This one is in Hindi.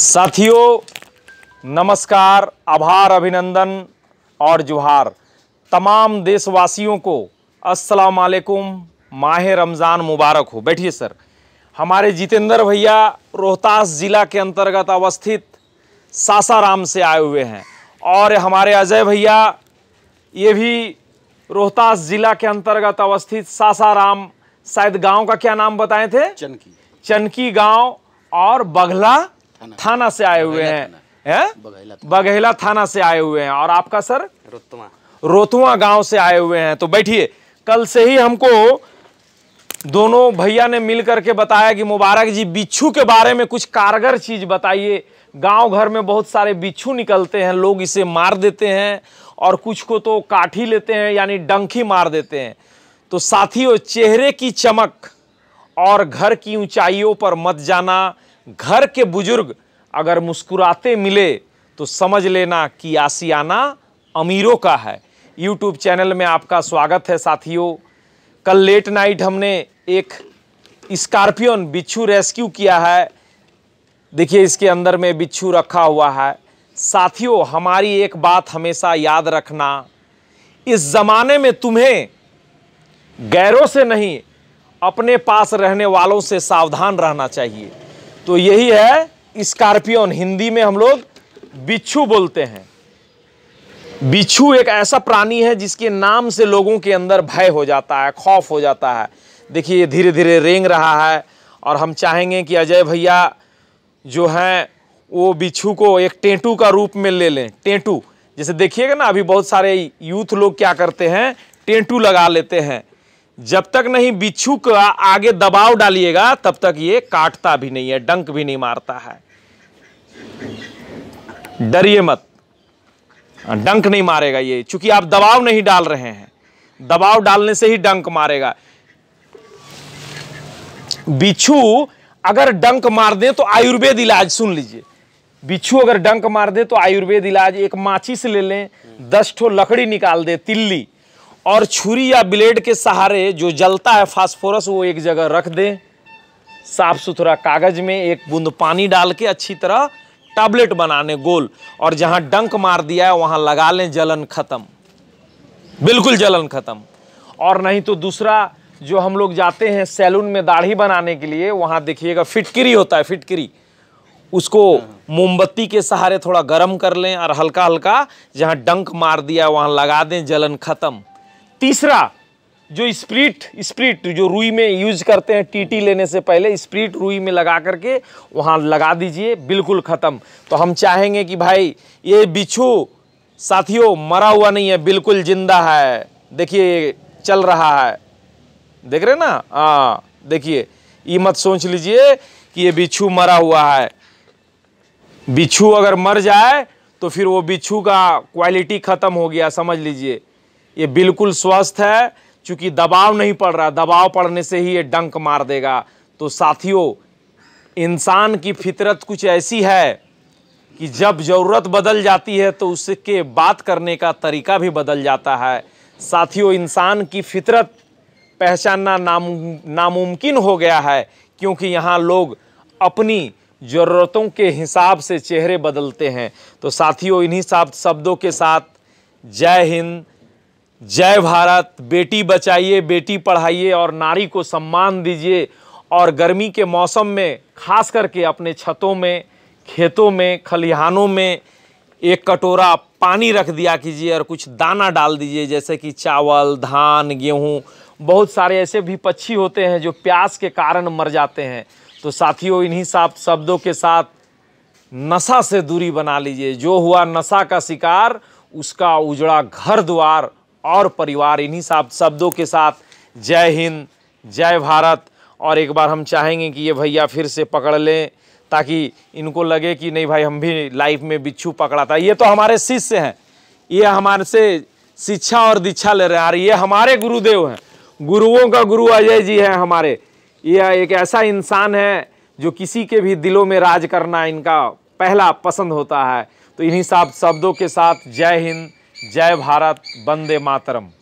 साथियों नमस्कार आभार अभिनंदन और जुहार तमाम देशवासियों को अस्सलाम वालेकुम माह रमज़ान मुबारक हो बैठिए सर हमारे जितेंद्र भैया रोहतास ज़िला के अंतर्गत अवस्थित सासाराम से आए हुए हैं और हमारे अजय भैया ये भी रोहतास ज़िला के अंतर्गत अवस्थित सासाराम शायद गांव का क्या नाम बताए थे चनकी चनकी गांव और बघला थाना से आए हुए हैं है बघेला थाना से आए हुए हैं और आपका सर रोतवा रोतवा गांव से आए हुए हैं तो बैठिए कल से ही हमको दोनों भैया ने मिलकर के बताया कि मुबारक जी बिच्छू के बारे में कुछ कारगर चीज बताइए गांव घर में बहुत सारे बिच्छू निकलते हैं लोग इसे मार देते हैं और कुछ को तो काठी लेते हैं यानी डंकी मार देते हैं तो साथियों चेहरे की चमक और घर की ऊंचाइयों पर मत जाना घर के बुजुर्ग अगर मुस्कुराते मिले तो समझ लेना कि आसियाना अमीरों का है यूट्यूब चैनल में आपका स्वागत है साथियों कल लेट नाइट हमने एक स्कॉर्पियन बिच्छू रेस्क्यू किया है देखिए इसके अंदर में बिच्छू रखा हुआ है साथियों हमारी एक बात हमेशा याद रखना इस ज़माने में तुम्हें गैरों से नहीं अपने पास रहने वालों से सावधान रहना चाहिए तो यही है स्कॉर्पियन हिंदी में हम लोग बिच्छू बोलते हैं बिच्छू एक ऐसा प्राणी है जिसके नाम से लोगों के अंदर भय हो जाता है खौफ हो जाता है देखिए धीरे धीरे रेंग रहा है और हम चाहेंगे कि अजय भैया जो हैं वो बिच्छू को एक टेंटू का रूप में ले लें टेंटू जैसे देखिएगा ना अभी बहुत सारे यूथ लोग क्या करते हैं टेंटू लगा लेते हैं जब तक नहीं बिच्छू का आगे दबाव डालिएगा तब तक ये काटता भी नहीं है डंक भी नहीं मारता है डरिए मत हाँ, डंक नहीं मारेगा ये चूंकि आप दबाव नहीं डाल रहे हैं दबाव डालने से ही डंक मारेगा बिच्छू अगर डंक मार दे तो आयुर्वेद इलाज सुन लीजिए बिच्छू अगर डंक मार दे तो आयुर्वेद इलाज एक माची से ले लें दस ठो लकड़ी निकाल दे तिल्ली और छुरी या ब्लेड के सहारे जो जलता है फास्फोरस वो एक जगह रख दें साफ सुथरा कागज में एक बूंद पानी डाल के अच्छी तरह टैबलेट बनाने गोल और जहाँ डंक मार दिया है वहाँ लगा लें जलन ख़त्म बिल्कुल जलन ख़त्म और नहीं तो दूसरा जो हम लोग जाते हैं सैलून में दाढ़ी बनाने के लिए वहाँ देखिएगा फिटकरी होता है फिटकरी उसको मोमबत्ती के सहारे थोड़ा गर्म कर लें और हल्का हल्का जहाँ डंक मार दिया वहाँ लगा दें जलन ख़त्म तीसरा जो स्प्रिट स्प्रिट जो रुई में यूज करते हैं टीटी लेने से पहले स्प्रिट रुई में लगा करके वहाँ लगा दीजिए बिल्कुल ख़त्म तो हम चाहेंगे कि भाई ये बिच्छू साथियों मरा हुआ नहीं है बिल्कुल जिंदा है देखिए चल रहा है देख रहे ना हाँ देखिए ये मत सोच लीजिए कि ये बिच्छू मरा हुआ है बिच्छू अगर मर जाए तो फिर वो बिच्छू का क्वालिटी ख़त्म हो गया समझ लीजिए ये बिल्कुल स्वस्थ है चूँकि दबाव नहीं पड़ रहा दबाव पड़ने से ही ये डंक मार देगा तो साथियों इंसान की फितरत कुछ ऐसी है कि जब ज़रूरत बदल जाती है तो उसके बात करने का तरीका भी बदल जाता है साथियों इंसान की फितरत पहचानना नाम नामुमकिन हो गया है क्योंकि यहाँ लोग अपनी ज़रूरतों के हिसाब से चेहरे बदलते हैं तो साथियों इन्हीं शब्दों के साथ जय हिंद जय भारत बेटी बचाइए बेटी पढ़ाइए और नारी को सम्मान दीजिए और गर्मी के मौसम में खास करके अपने छतों में खेतों में खलिहानों में एक कटोरा पानी रख दिया कीजिए और कुछ दाना डाल दीजिए जैसे कि चावल धान गेहूँ बहुत सारे ऐसे भी पक्षी होते हैं जो प्यास के कारण मर जाते हैं तो साथियों इन्हीं साफ शब्दों के साथ नशा से दूरी बना लीजिए जो हुआ नशा का शिकार उसका उजड़ा घर द्वार और परिवार इन्हीं शब्दों के साथ जय हिंद जय भारत और एक बार हम चाहेंगे कि ये भैया फिर से पकड़ लें ताकि इनको लगे कि नहीं भाई हम भी लाइफ में बिच्छू पकड़ा था ये तो हमारे शिष्य हैं ये हमारे से शिक्षा और दीक्षा ले रहे हैं और ये हमारे गुरुदेव हैं गुरुओं का गुरु अजय जी हैं हमारे ये एक ऐसा इंसान है जो किसी के भी दिलों में राज करना इनका पहला पसंद होता है तो इन्हीं साफ शब्दों के साथ जय हिंद जय भारत वंदे मातरम